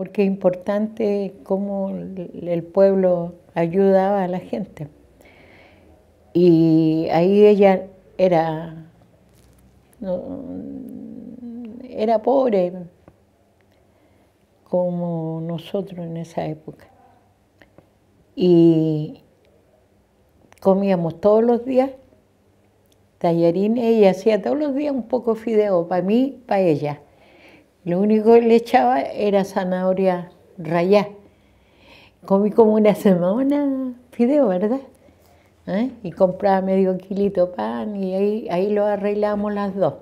porque es importante cómo el pueblo ayudaba a la gente. Y ahí ella era, era pobre, como nosotros en esa época. Y comíamos todos los días tallarín, ella hacía todos los días un poco fideo, para mí, para ella. Lo único que le echaba era zanahoria rayada. Comí como una semana fideo, ¿verdad? ¿Eh? Y compraba medio kilito pan y ahí, ahí lo arreglamos las dos.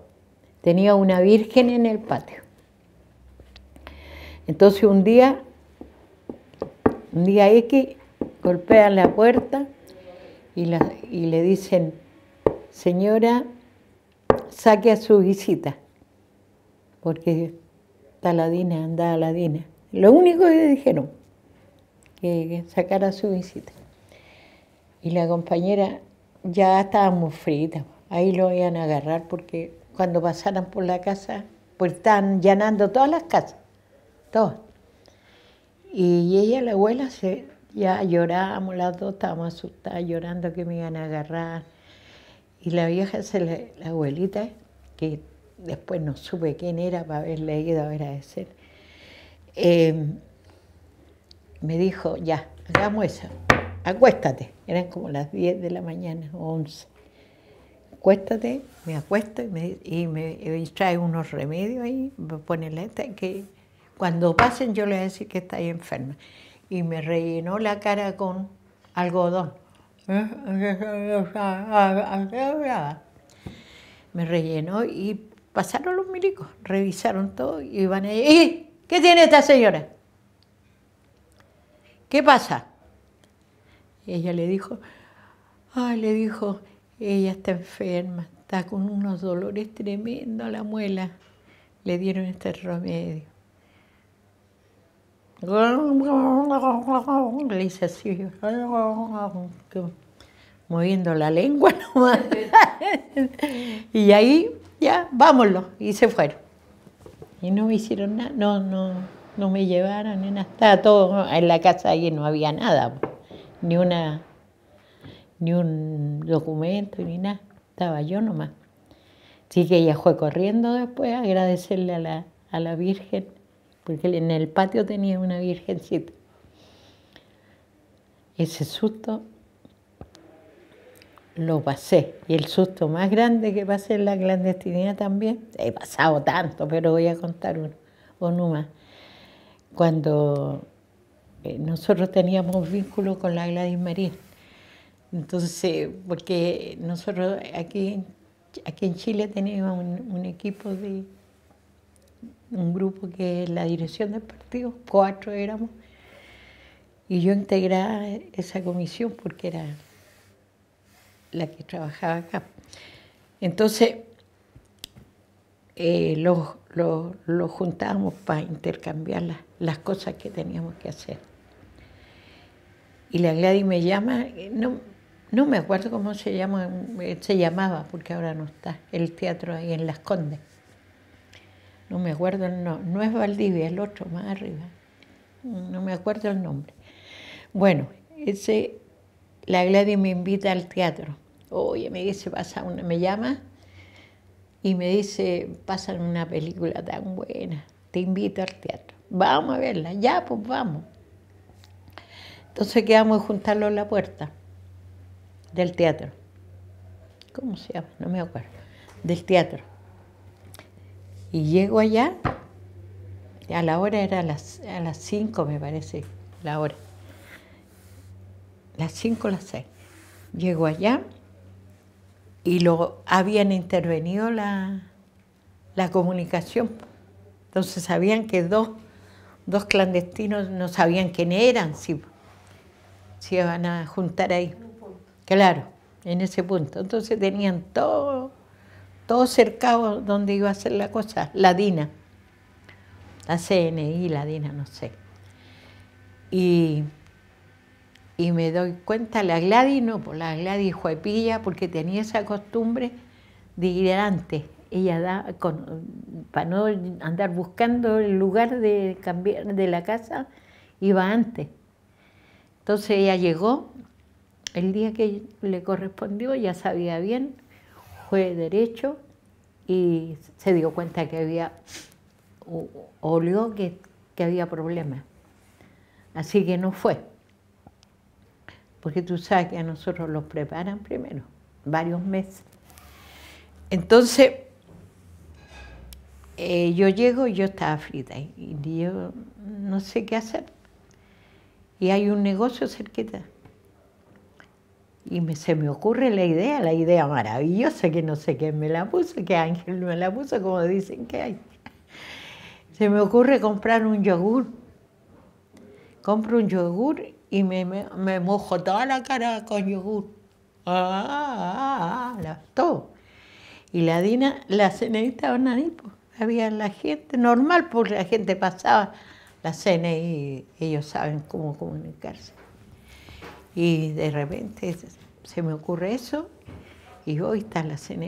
Tenía una virgen en el patio. Entonces un día, un día X, golpean la puerta y, y le dicen, señora, saque a su visita, porque Taladina, anda Aladina. Lo único que dijeron, que, sacara su visita. Y la compañera, ya estaba muy frita ahí lo iban a agarrar porque cuando pasaran por la casa, pues están llenando todas las casas, todas. Y ella, la abuela, se, ya llorábamos las dos, estábamos asustadas, llorando que me iban a agarrar. Y la vieja, se la abuelita, que después no supe quién era para haberle ido a agradecer, eh, me dijo, ya, hagamos eso, acuéstate. Eran como las 10 de la mañana, 11. Acuéstate, me acuesto y me, trae unos remedios ahí, me pone que cuando pasen yo le voy a decir que está ahí enferma. Y me rellenó la cara con algodón. Me rellenó y Pasaron los milicos, revisaron todo y iban a ¿Y qué tiene esta señora? ¿Qué pasa? Ella le dijo, ay, le dijo, ella está enferma, está con unos dolores tremendos a la muela. Le dieron este remedio. Le hice así, moviendo la lengua nomás. y ahí ya, vámonos. Y se fueron. Y no me hicieron nada, no, no, no me llevaron ni nada. Estaba todo en la casa y no había nada, ni una, ni un documento, ni nada. Estaba yo nomás. Así que ella fue corriendo después a agradecerle a la, a la Virgen, porque en el patio tenía una virgencita. Ese susto lo pasé. Y el susto más grande que pasé en la clandestinidad también, he pasado tanto, pero voy a contar uno, uno más. Cuando eh, nosotros teníamos vínculo con la Gladys María. Entonces, porque nosotros aquí, aquí en Chile teníamos un, un equipo de un grupo que es la dirección del partido, cuatro éramos, y yo integraba esa comisión porque era la que trabajaba acá. Entonces, eh, los lo, juntábamos para intercambiar las, las, cosas que teníamos que hacer. Y la Gladys me llama, no, me acuerdo cómo se, llama, se llamaba, porque ahora no está, el teatro ahí en Las Condes. No me acuerdo no no es Valdivia, el otro más arriba. No me acuerdo el nombre. Bueno, ese la Gladys me invita al teatro. Oye, me dice, pasa una, me llama y me dice, pasan una película tan buena, te invito al teatro. Vamos a verla, ya, pues vamos. Entonces quedamos de en la puerta del teatro. ¿Cómo se llama? No me acuerdo. Del teatro. Y llego allá, a la hora era a las 5 me parece, la hora las 5 las 6. Llego allá y lo habían intervenido la, la comunicación. Entonces sabían que dos, clandestinos no sabían quién eran, si, iban a juntar ahí. Claro, en ese punto. Entonces tenían todo, todo cercado donde iba a ser la cosa, la DINA, la CNI, la DINA, no sé. Y y me doy cuenta, la Gladys no, por pues, la Gladys Juepilla, porque tenía esa costumbre de ir antes Ella da, con, para no andar buscando el lugar de cambiar de la casa, iba antes. Entonces ella llegó, el día que le correspondió, ya sabía bien, fue derecho y se dio cuenta que había, olió que, que había problemas. Así que no fue porque tú sabes que a nosotros los preparan primero, varios meses. Entonces, eh, yo llego y yo estaba frita y yo no sé qué hacer. Y hay un negocio cerquita. Y se me ocurre la idea, la idea maravillosa, que no sé quién me la puso, que Ángel me la puso, como dicen que hay. Se me ocurre comprar un yogur. Compro un yogur y me, me, me mojo toda la cara con yogur. ¡Ah! ah, ah todo. Y la Dina, la CNI estaba ahí, pues. había la gente normal, porque la gente pasaba la CNI, ellos saben cómo comunicarse. Y de repente se me ocurre eso, y hoy está la CNI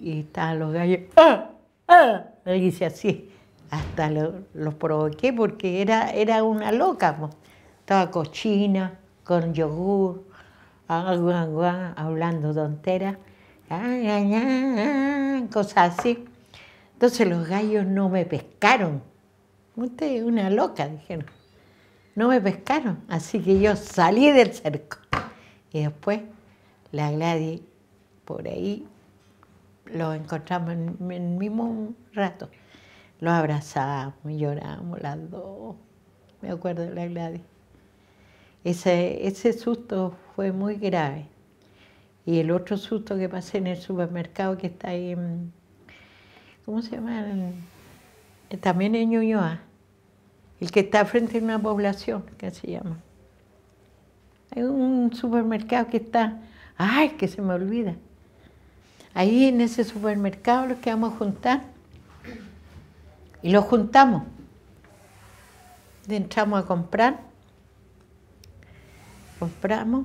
y, están los gallos. ¡Ah! ¡Ah! Le dice así. Hasta los provoqué porque era, era una loca. Pues. Estaba cochina, con yogur, ah, hablando tonteras, cosas así. Entonces los gallos no me pescaron. Usted es una loca, dijeron. No me pescaron, así que yo salí del cerco. Y después la Gladys, por ahí, lo encontramos en el mismo rato. Los abrazamos, lloramos las dos. Me acuerdo de la Gladys. Ese, susto fue muy grave. Y el otro susto que pasé en el supermercado que está ahí en, ¿cómo se llama? También en Ñuñoa. El que está frente a una población, que se llama. Hay un supermercado que está, ay, que se me olvida. Ahí en ese supermercado los vamos a juntar y lo juntamos. Entramos a comprar compramos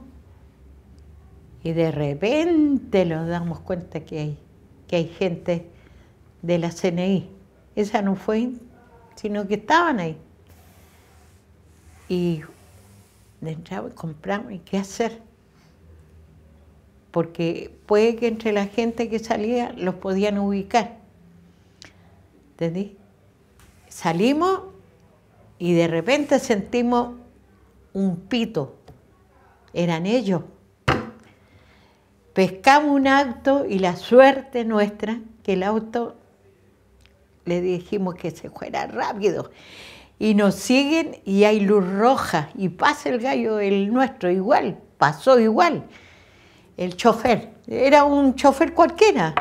y de repente nos damos cuenta que hay, que hay gente de la CNI. Esa no fue, sino que estaban ahí. Y entramos y compramos, ¿y qué hacer? Porque puede que entre la gente que salía los podían ubicar. ¿Entendí? Salimos y de repente sentimos un pito eran ellos. Pescamos un auto y la suerte nuestra, que el auto le dijimos que se fuera rápido. Y nos siguen y hay luz roja y pasa el gallo, el nuestro igual, pasó igual. El chofer, era un chofer cualquiera.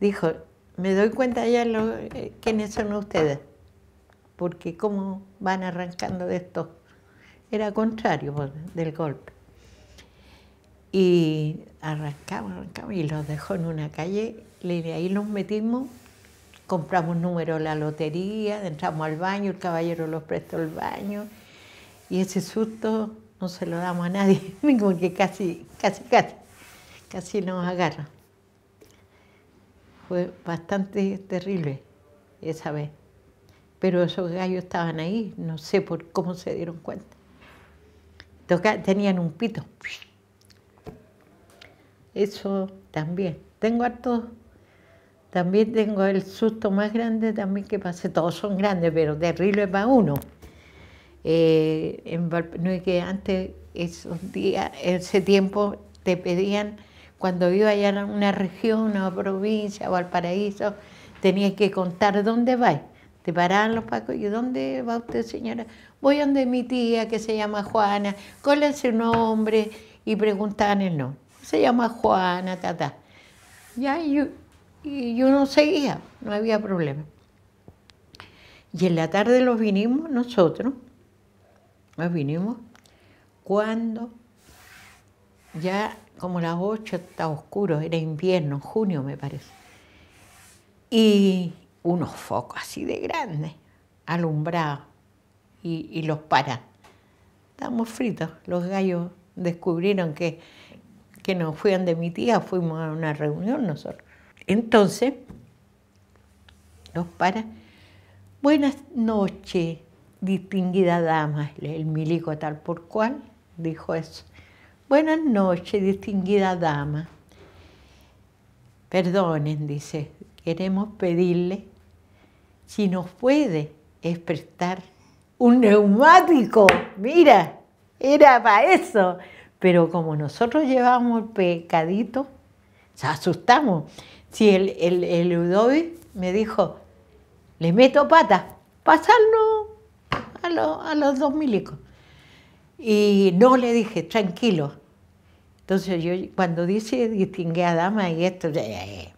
Dijo, me doy cuenta ya lo, eh, quiénes son ustedes, porque cómo van arrancando de esto. Era contrario pues, del golpe. Y arrancamos, arrancamos y los dejó en una calle. Y ahí nos metimos, compramos número la lotería, entramos al baño, el caballero los prestó el baño. Y ese susto no se lo damos a nadie, como que casi, casi, casi, casi nos agarra. Fue bastante terrible esa vez. Pero esos gallos estaban ahí, no sé por cómo se dieron cuenta. Toca, tenían un pito eso también. Tengo harto, también tengo el susto más grande también que pasé, todos son grandes, pero de es para uno. Eh, no es que antes, esos días, ese tiempo, te pedían, cuando iba allá a una región, una provincia, o al paraíso tenías que contar dónde vas. Te paraban los pacos y ¿dónde va usted, señora? Voy a donde mi tía, que se llama Juana, ¿cuál es su nombre? Y preguntaban el nombre se llama Juana, tata. Ya, y, yo no seguía, no había problema. Y en la tarde los vinimos nosotros, nos vinimos cuando ya como las 8 está oscuro, era invierno, junio me parece. Y unos focos así de grandes, alumbrados, y, los paran. Estábamos fritos, los gallos descubrieron que que nos fui de mi tía, fuimos a una reunión nosotros. Entonces, nos para, buenas noches, distinguida dama, el milico tal por cual, dijo eso. Buenas noches, distinguida dama. Perdonen, dice, queremos pedirle si nos puede prestar un neumático. Mira, era para eso. Pero como nosotros llevamos el pecadito, se asustamos. Si el, el, Udovi me dijo, le meto pata, pasarlo a, los dos milicos. Y no le dije, tranquilo. Entonces yo cuando dice distingue a dama y esto, es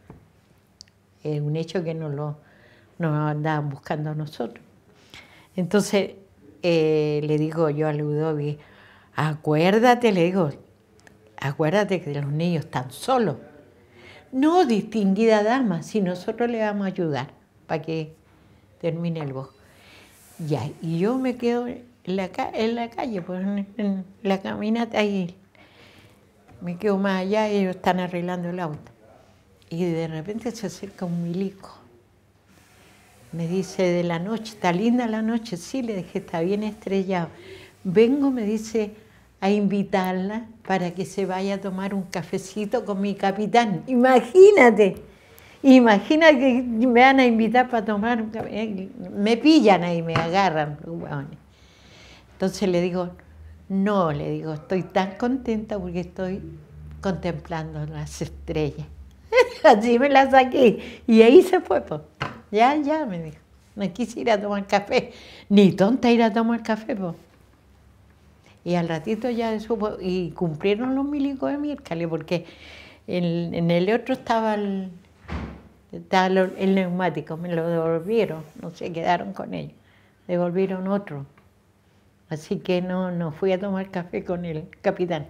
un hecho que no lo andaban buscando a nosotros. Entonces eh, le digo yo al Udovi, Acuérdate, le digo, acuérdate que los niños están solos. No, distinguida dama, si nosotros le vamos a ayudar para que termine el bosque. Ya, y yo me quedo en la, la calle, pues, en, la caminata ahí. Me quedo más allá y ellos están arreglando el auto. Y de repente se acerca un milico. Me dice, de la noche, está linda la noche. Sí, le dije, está bien estrellado. Vengo, me dice, a invitarla para que se vaya a tomar un cafecito con mi capitán. Imagínate, imagínate que me van a invitar para tomar un café. Me pillan ahí, me agarran. Entonces le digo, no, le digo, estoy tan contenta porque estoy contemplando las estrellas. Así me las saqué. Y ahí se fue, pues. Ya, ya, me dijo. No quise ir a tomar café. Ni tonta ir a tomar café, pues. Y al ratito ya supo, y cumplieron los milicos de miércoles, porque en, el otro estaba el, el neumático, me lo devolvieron, no se quedaron con ellos, devolvieron otro. Así que no, no fui a tomar café con el capitán.